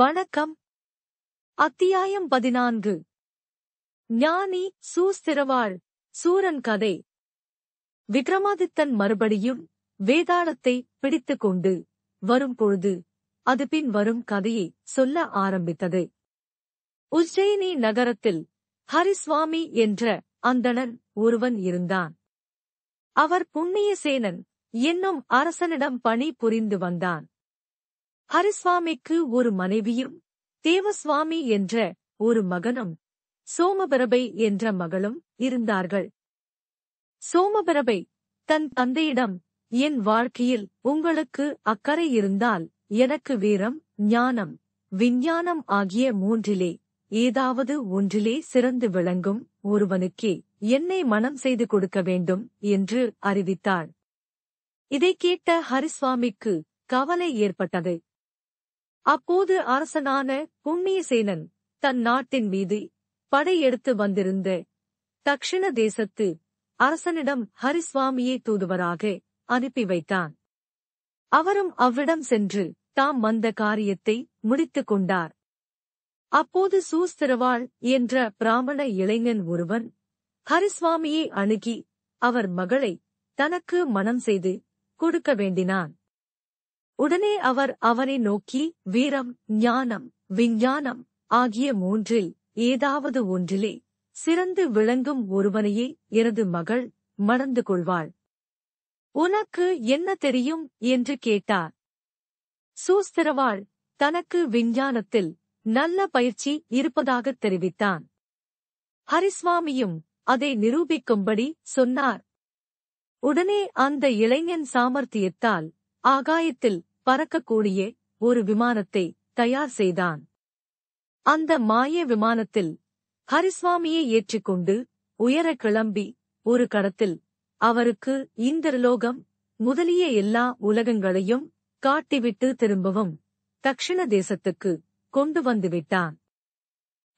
வணக்கம் அத்தியாயம் பதினான்கு ஞானி சூஸ்திரவாள் சூரன் கதை விக்ரமாதித்தன் மறுபடியும் வேதாளத்தை பிடித்துக் கொண்டு வரும்பொழுது அது பின் வரும் கதையை சொல்ல ஆரம்பித்தது உஜ்ஜயினி நகரத்தில் ஹரிசுவாமி என்ற அந்தணன் ஒருவன் இருந்தான் அவர் புண்ணியசேனன் என்னும் அரசனிடம் பணி புரிந்து வந்தான் ஹரிசுவாமிக்கு ஒரு மனைவியும் தேவசுவாமி என்ற ஒரு மகனும் சோமபரபை என்ற மகளும் இருந்தார்கள் சோமபரபை தன் தந்தையிடம் என் வாழ்க்கையில் உங்களுக்கு அக்கறை இருந்தால் எனக்கு வீரம் ஞானம் விஞ்ஞானம் ஆகிய மூன்றிலே ஏதாவது ஒன்றிலே சிறந்து விளங்கும் ஒருவனுக்கே என்னை மனம் செய்து கொடுக்க வேண்டும் என்று அறிவித்தாள் இதை கேட்ட ஹரிசுவாமிக்கு கவலை ஏற்பட்டது அப்போது அரசனான புண்ணியசேனன் தன் நாட்டின் மீது படையெடுத்து வந்திருந்த தக்ஷிண தேசத்து அரசனிடம் ஹரிசுவாமியை தூதுவராக அனுப்பி வைத்தான் அவரும் அவ்விடம் சென்று தாம் வந்த காரியத்தை முடித்துக் கொண்டார் அப்போது சூஸ்திரவாள் என்ற பிராமண இளைஞன் ஒருவன் ஹரிசுவாமியை அணுகி அவர் மகளை தனக்கு மனம் செய்து கொடுக்க வேண்டினான் உடனே அவர் அவனை நோக்கி வீரம் ஞானம் விஞ்ஞானம் ஆகிய மூன்றில் ஏதாவது ஒன்றிலே சிறந்து விளங்கும் ஒருவனையே எனது மகள் மணந்து கொள்வாள் உனக்கு என்ன தெரியும் என்று கேட்டார் சூஸ்திரவாள் தனக்கு விஞ்ஞானத்தில் நல்ல பயிற்சி இருப்பதாக தெரிவித்தான் ஹரிஸ்வாமியும் அதை நிரூபிக்கும்படி சொன்னார் உடனே அந்த இளைஞன் சாமர்த்தியத்தால் ஆகாயத்தில் பறக்கக்கூடிய ஒரு விமானத்தை தயார் செய்தான் அந்த மாய விமானத்தில் ஹரிசுவாமியை ஏற்றிக்கொண்டு உயர கிளம்பி ஒரு கடத்தில் அவருக்கு இந்திரலோகம் முதலிய எல்லா உலகங்களையும் காட்டிவிட்டு திரும்பவும் தக்ஷண தேசத்துக்கு கொண்டு வந்துவிட்டான்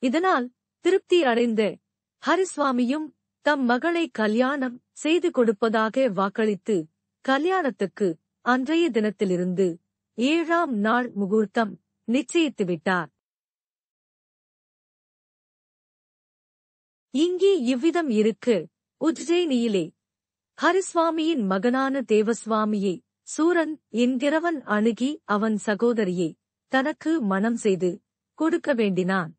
இதனால் திருப்தி அடைந்த ஹரிசுவாமியும் தம் மகளை கல்யாணம் செய்து கொடுப்பதாக வாக்களித்து கல்யாணத்துக்கு அன்றைய தினத்திலிருந்து ஏழாம் நாள் முகூர்த்தம் நிச்சயித்துவிட்டார் இங்கே இவ்விதம் இருக்கு உஜ்ஜெயினியிலே ஹரிசுவாமியின் மகனான தேவசுவாமியை சூரன் என்கிறவன் அணுகி அவன் சகோதரியை தனக்கு மனம் செய்து கொடுக்க வேண்டினான்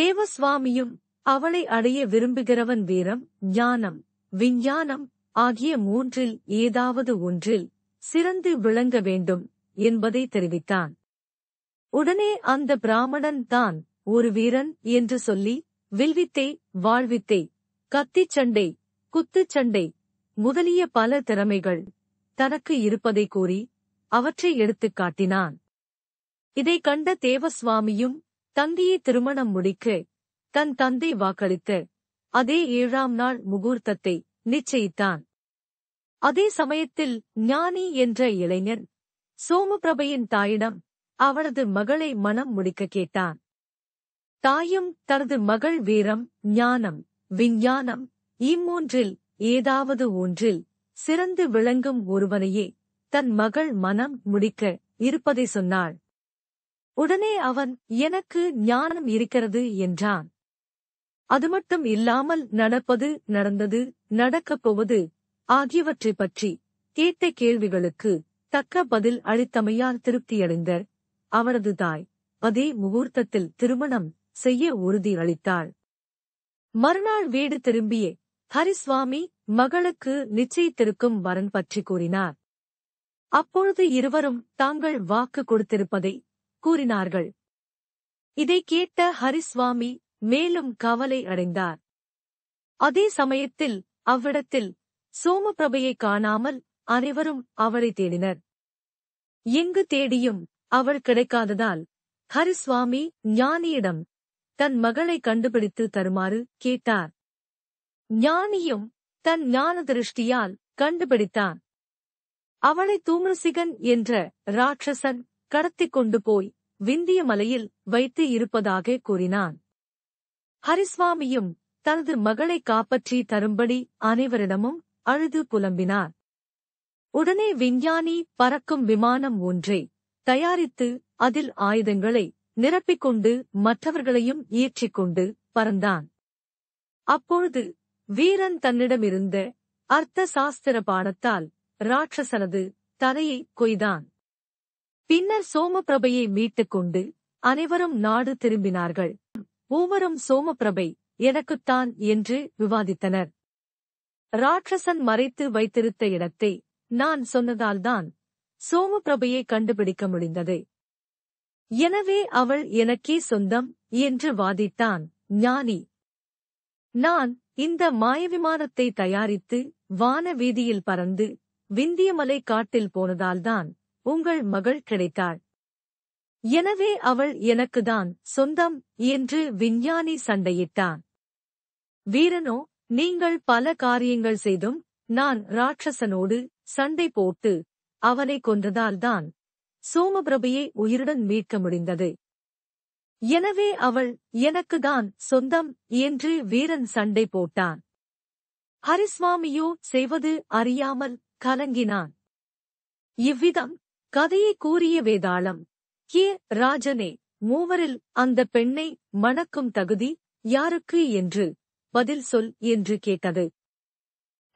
தேவசுவாமியும் அவளை அடைய விரும்புகிறவன் வீரம் ஞானம் விஞ்ஞானம் ஆகிய மூன்றில் ஏதாவது ஒன்றில் சிறந்து விளங்க வேண்டும் என்பதை தெரிவித்தான் உடனே அந்த பிராமணன் தான் ஒரு வீரன் என்று சொல்லி வில்வித்தை வாழ்வித்தை கத்திச் சண்டை குத்துச் சண்டை முதலிய பல திறமைகள் தனக்கு இருப்பதை கூறி அவற்றை எடுத்துக் காட்டினான் இதைக் கண்ட தேவசுவாமியும் தந்தையை திருமணம் முடிக்க தன் தந்தை வாக்களித்து அதே ஏழாம் நாள் முகூர்த்தத்தை நிச்சயித்தான் அதே சமயத்தில் ஞானி என்ற இளைஞன் சோமபிரபையின் தாயிடம் அவனது மகளை மனம் முடிக்க கேட்டான் தாயும் தனது மகள் வீரம் ஞானம் விஞ்ஞானம் இம்மூன்றில் ஏதாவது ஒன்றில் சிறந்து விளங்கும் ஒருவனையே தன் மகள் மனம் முடிக்க இருப்பதை சொன்னாள் உடனே அவன் எனக்கு ஞானம் இருக்கிறது என்றான் அது மட்டும் இல்லாமல் நடப்பது நடந்தது நடக்கப் போவது ஆகியவற்றை பற்றி கேட்ட கேள்விகளுக்கு தக்க பதில் அளித்தமையால் திருப்தியடைந்தர் அவரது தாய் அதே முகூர்த்தத்தில் திருமணம் செய்ய உறுதி அளித்தாள் மறுநாள் வீடு திரும்பிய ஹரிசுவாமி மகளுக்கு நிச்சயித்திருக்கும் வரன் பற்றி கூறினார் அப்பொழுது இருவரும் தாங்கள் வாக்கு கொடுத்திருப்பதை கூறினார்கள் இதை கேட்ட ஹரிசுவாமி மேலும் கவலை அடைந்தார் அதே சமயத்தில் அவ்விடத்தில் சோமபிரபையை காணாமல் அனைவரும் அவரை தேடினர் எங்கு தேடியும் அவள் கிடைக்காததால் ஹரிசுவாமி ஞானியிடம் தன் மகளை கண்டுபிடித்து தருமாறு கேட்டார் ஞானியும் தன் ஞான திருஷ்டியால் கண்டுபிடித்தான் அவளை தூமரசிகன் என்ற ராட்சசன் கடத்திக் கொண்டு போய் விந்திய மலையில் வைத்து இருப்பதாக கூறினான் ஹரிசுவாமியும் தனது மகளை காப்பற்றி தரும்படி அனைவரிடமும் அழுது புலம்பினார் உடனே விஞ்ஞானி பறக்கும் விமானம் ஒன்றை தயாரித்து அதில் ஆயுதங்களை நிரப்பிக்கொண்டு மற்றவர்களையும் இயற்றிக் கொண்டு பறந்தான் அப்பொழுது வீரன் தன்னிடமிருந்த அர்த்த சாஸ்திர பாடத்தால் ராட்சசனது தலையை கொய்தான் பின்னர் சோமபிரபையை மீட்டுக் கொண்டு அனைவரும் நாடு திரும்பினார்கள் மூவரும் சோமபிரபை எனக்குத்தான் என்று விவாதித்தனர் ராட்சசன் மறைத்து வைத்திருத்த இடத்தை நான் சொன்னதால்தான் சோமபிரபையை கண்டுபிடிக்க முடிந்தது எனவே அவள் எனக்கே சொந்தம் என்று வாதிட்டான் ஞானி நான் இந்த மாயவிமானத்தை தயாரித்து வான வீதியில் பறந்து விந்தியமலை காட்டில் போனதால்தான் உங்கள் மகள் கிடைத்தாள் எனவே அவள் எனக்குதான் சொந்தம் என்று விஞ்ஞானி சண்டையிட்டான் வீரனோ நீங்கள் பல காரியங்கள் செய்தும் நான் ராட்சசனோடு சண்டை போட்டு அவனை கொன்றதால்தான் சோமபிரபையை உயிருடன் மீட்க முடிந்தது எனவே அவள் எனக்குதான் சொந்தம் என்று வீரன் சண்டை போட்டான் ஹரிசுவாமியோ செய்வது அறியாமல் கலங்கினான் இவ்விதம் கதையை கூறிய வேதாளம் கே ராஜனே மூவரில் அந்த பெண்ணை மணக்கும் தகுதி யாருக்கு என்று பதில் சொல் என்று கேட்டது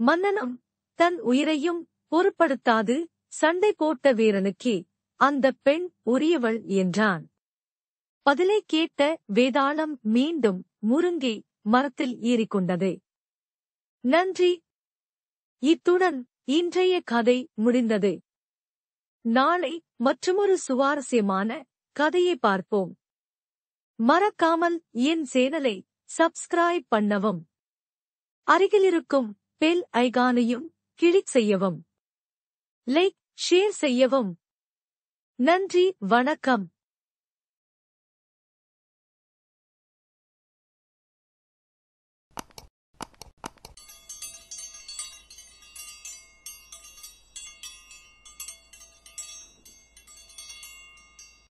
மன்னனும் தன் உயிரையும் பொருட்படுத்தாது சண்டை போட்ட வீரனுக்கு அந்தப் பெண் உரியவள் என்றான் பதிலை கேட்ட வேதாளம் மீண்டும் முருங்கி மரத்தில் ஏறிக்கொண்டது நன்றி இத்துடன் இன்றைய கதை முடிந்தது நாளை மற்றுமொரு சுவாரஸ்யமான கதையை பார்ப்போம் மறக்காமல் என் சேனலை சப்ஸ்கிரைப் பண்ணவும் அருகிலிருக்கும் பெல் ஐகானையும் கிளிக் செய்யவும் லைக் ஷேர் செய்யவும் நன்றி வணக்கம்